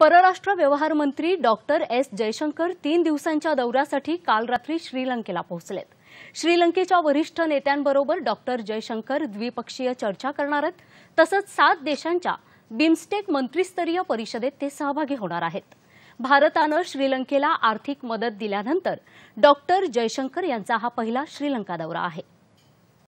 परराष्ट्र व्यवहार मंत्री डॉक्टर एस जयशंकर तीन दिवसांच्या दौऱ्यासाठी काल रात्री श्रीलंकेला पोहोचलेत श्रीलंकेच्या वरिष्ठ नेत्यांबरोबर डॉक्टर जयशंकर द्विपक्षीय चर्चा करणार आहेत तसंच सात देशांच्या बिमस्टेक मंत्रीस्तरीय परिषदेत ते सहभागी होणार आहेत भारतानं श्रीलंकेला आर्थिक मदत दिल्यानंतर डॉक्टर जयशंकर यांचा हा पहिला श्रीलंका दौरा आहे